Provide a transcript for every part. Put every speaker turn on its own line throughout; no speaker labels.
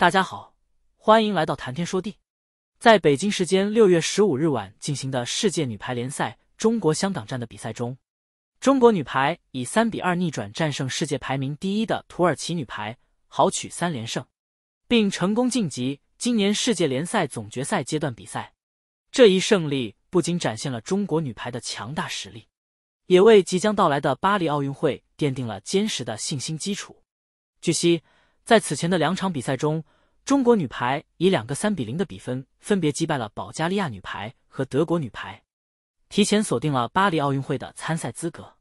大家好，欢迎来到谈天说地。在北京时间六月十五日晚进行的世界女排联赛中国香港站的比赛中，中国女排以三比二逆转战胜世界排名第一的土耳其女排，豪取三连胜，并成功晋级今年世界联赛总决赛阶段比赛。这一胜利不仅展现了中国女排的强大实力，也为即将到来的巴黎奥运会奠定了坚实的信心基础。据悉，在此前的两场比赛中，中国女排以两个三比零的比分分别击败了保加利亚女排和德国女排，提前锁定了巴黎奥运会的参赛资格。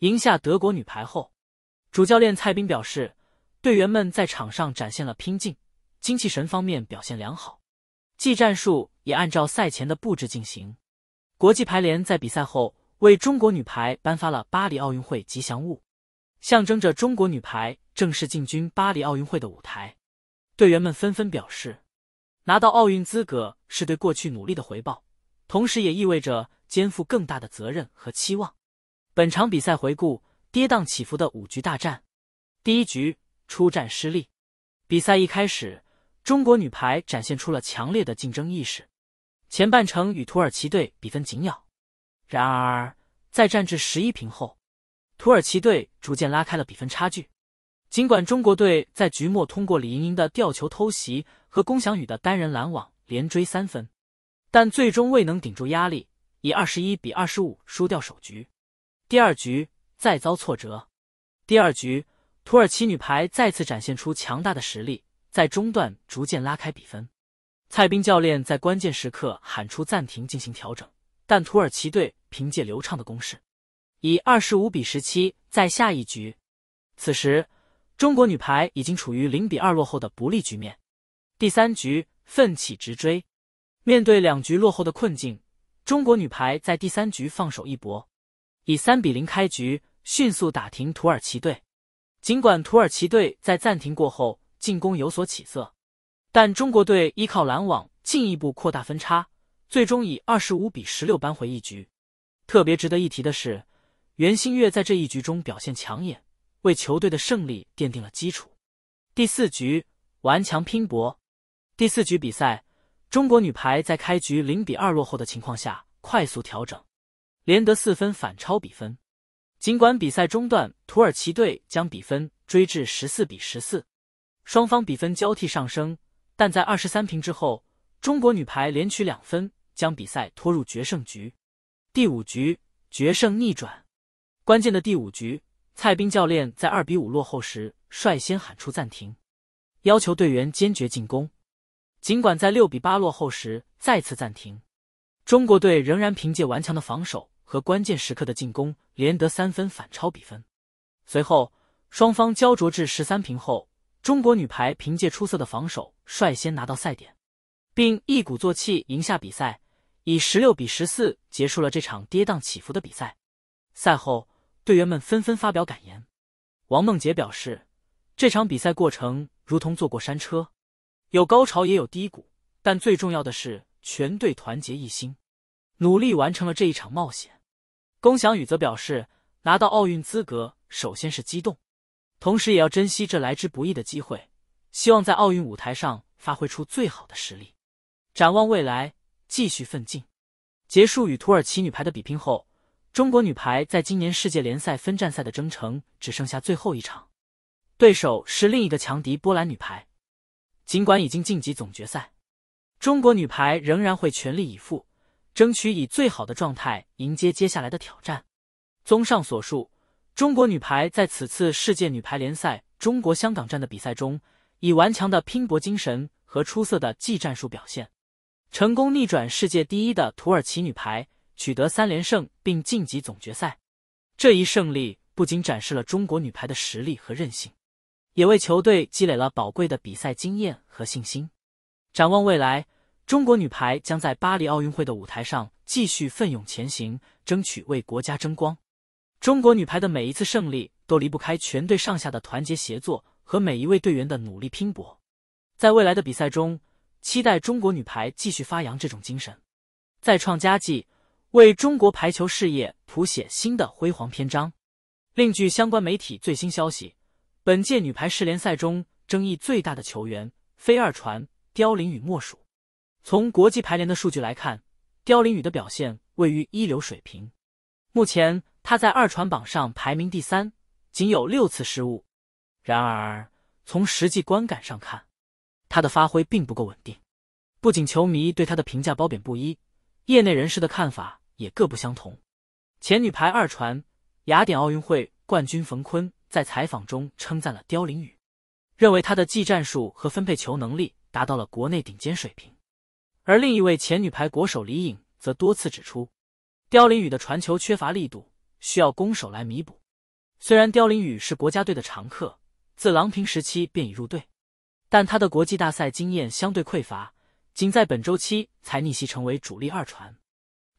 赢下德国女排后，主教练蔡斌表示，队员们在场上展现了拼劲，精气神方面表现良好，技战术也按照赛前的布置进行。国际排联在比赛后为中国女排颁发了巴黎奥运会吉祥物，象征着中国女排正式进军巴黎奥运会的舞台。队员们纷纷表示，拿到奥运资格是对过去努力的回报，同时也意味着肩负更大的责任和期望。本场比赛回顾跌宕起伏的五局大战。第一局出战失利，比赛一开始，中国女排展现出了强烈的竞争意识，前半程与土耳其队比分紧咬。然而，在战至十一平后，土耳其队逐渐拉开了比分差距。尽管中国队在局末通过李盈莹的吊球偷袭和龚翔宇的单人拦网连追三分，但最终未能顶住压力，以二十一比二十五输掉首局。第二局再遭挫折。第二局，土耳其女排再次展现出强大的实力，在中段逐渐拉开比分。蔡斌教练在关键时刻喊出暂停进行调整，但土耳其队凭借流畅的攻势，以二十五比十七再下一局。此时。中国女排已经处于零比二落后的不利局面，第三局奋起直追。面对两局落后的困境，中国女排在第三局放手一搏，以三比零开局，迅速打停土耳其队。尽管土耳其队在暂停过后进攻有所起色，但中国队依靠拦网进一步扩大分差，最终以二十五比十六扳回一局。特别值得一提的是，袁心玥在这一局中表现抢眼。为球队的胜利奠定了基础。第四局顽强拼搏。第四局比赛，中国女排在开局零比二落后的情况下，快速调整，连得四分反超比分。尽管比赛中断，土耳其队将比分追至十四比十四，双方比分交替上升。但在二十三平之后，中国女排连取两分，将比赛拖入决胜局。第五局决胜逆转，关键的第五局。蔡斌教练在二比五落后时率先喊出暂停，要求队员坚决进攻。尽管在六比八落后时再次暂停，中国队仍然凭借顽强的防守和关键时刻的进攻，连得三分反超比分。随后，双方焦灼至十三平后，中国女排凭借出色的防守率先拿到赛点，并一鼓作气赢下比赛，以十六比十四结束了这场跌宕起伏的比赛。赛后。队员们纷纷发表感言。王梦洁表示，这场比赛过程如同坐过山车，有高潮也有低谷，但最重要的是全队团结一心，努力完成了这一场冒险。龚翔宇则表示，拿到奥运资格首先是激动，同时也要珍惜这来之不易的机会，希望在奥运舞台上发挥出最好的实力，展望未来，继续奋进。结束与土耳其女排的比拼后。中国女排在今年世界联赛分站赛的征程只剩下最后一场，对手是另一个强敌波兰女排。尽管已经晋级总决赛，中国女排仍然会全力以赴，争取以最好的状态迎接接下来的挑战。综上所述，中国女排在此次世界女排联赛中国香港站的比赛中，以顽强的拼搏精神和出色的技战术表现，成功逆转世界第一的土耳其女排。取得三连胜并晋级总决赛，这一胜利不仅展示了中国女排的实力和韧性，也为球队积累了宝贵的比赛经验和信心。展望未来，中国女排将在巴黎奥运会的舞台上继续奋勇前行，争取为国家争光。中国女排的每一次胜利都离不开全队上下的团结协作和每一位队员的努力拼搏。在未来的比赛中，期待中国女排继续发扬这种精神，再创佳绩。为中国排球事业谱写新的辉煌篇章。另据相关媒体最新消息，本届女排世联赛中争议最大的球员非二传刁琳雨莫属。从国际排联的数据来看，刁琳雨的表现位于一流水平。目前他在二传榜上排名第三，仅有六次失误。然而从实际观感上看，他的发挥并不够稳定。不仅球迷对他的评价褒贬不一，业内人士的看法。也各不相同。前女排二传雅典奥运会冠军冯坤在采访中称赞了刁琳雨，认为她的技战术和分配球能力达到了国内顶尖水平。而另一位前女排国手李颖则多次指出，刁琳雨的传球缺乏力度，需要攻手来弥补。虽然刁琳雨是国家队的常客，自郎平时期便已入队，但她的国际大赛经验相对匮乏，仅在本周期才逆袭成为主力二传。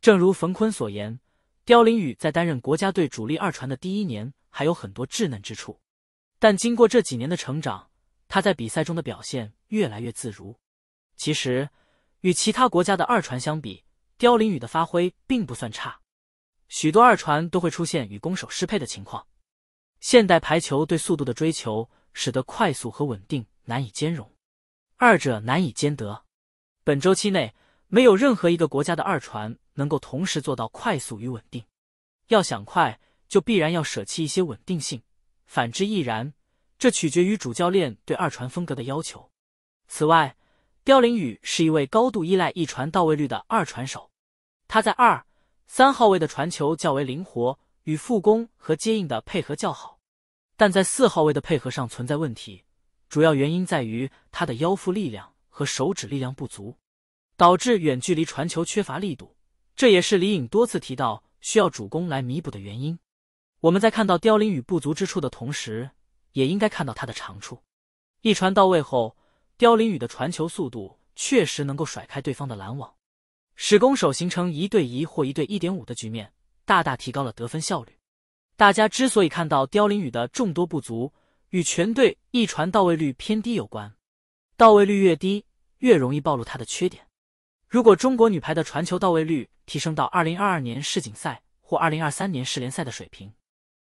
正如冯坤所言，刁林雨在担任国家队主力二传的第一年还有很多稚嫩之处，但经过这几年的成长，他在比赛中的表现越来越自如。其实，与其他国家的二传相比，刁林雨的发挥并不算差。许多二传都会出现与攻手失配的情况。现代排球对速度的追求，使得快速和稳定难以兼容，二者难以兼得。本周期内。没有任何一个国家的二传能够同时做到快速与稳定。要想快，就必然要舍弃一些稳定性，反之亦然。这取决于主教练对二传风格的要求。此外，刁林宇是一位高度依赖一传到位率的二传手。他在二、三号位的传球较为灵活，与副攻和接应的配合较好，但在四号位的配合上存在问题。主要原因在于他的腰腹力量和手指力量不足。导致远距离传球缺乏力度，这也是李颖多次提到需要主攻来弥补的原因。我们在看到凋零羽不足之处的同时，也应该看到他的长处。一传到位后，凋零羽的传球速度确实能够甩开对方的拦网，使攻手形成一对一或一对一点五的局面，大大提高了得分效率。大家之所以看到凋零羽的众多不足，与全队一传到位率偏低有关。到位率越低，越容易暴露他的缺点。如果中国女排的传球到位率提升到二零二二年世锦赛或二零二三年世联赛的水平，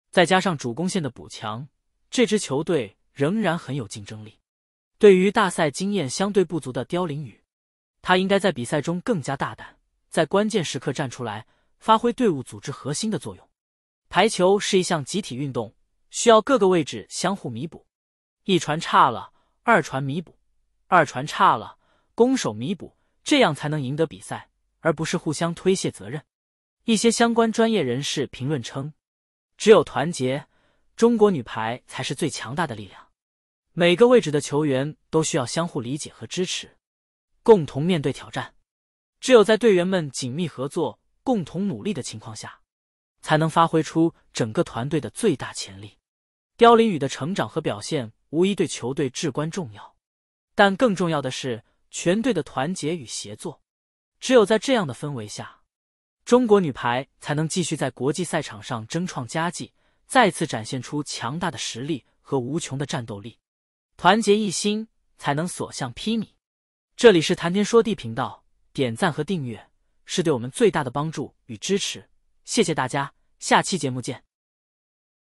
再加上主攻线的补强，这支球队仍然很有竞争力。对于大赛经验相对不足的刁琳宇，她应该在比赛中更加大胆，在关键时刻站出来，发挥队伍组织核心的作用。排球是一项集体运动，需要各个位置相互弥补。一传差了，二传弥补；二传差了，攻守弥补。这样才能赢得比赛，而不是互相推卸责任。一些相关专业人士评论称，只有团结，中国女排才是最强大的力量。每个位置的球员都需要相互理解和支持，共同面对挑战。只有在队员们紧密合作、共同努力的情况下，才能发挥出整个团队的最大潜力。刁林雨的成长和表现无疑对球队至关重要，但更重要的是。全队的团结与协作，只有在这样的氛围下，中国女排才能继续在国际赛场上争创佳绩，再次展现出强大的实力和无穷的战斗力。团结一心，才能所向披靡。这里是谈天说地频道，点赞和订阅是对我们最大的帮助与支持，谢谢大家，下期节目见。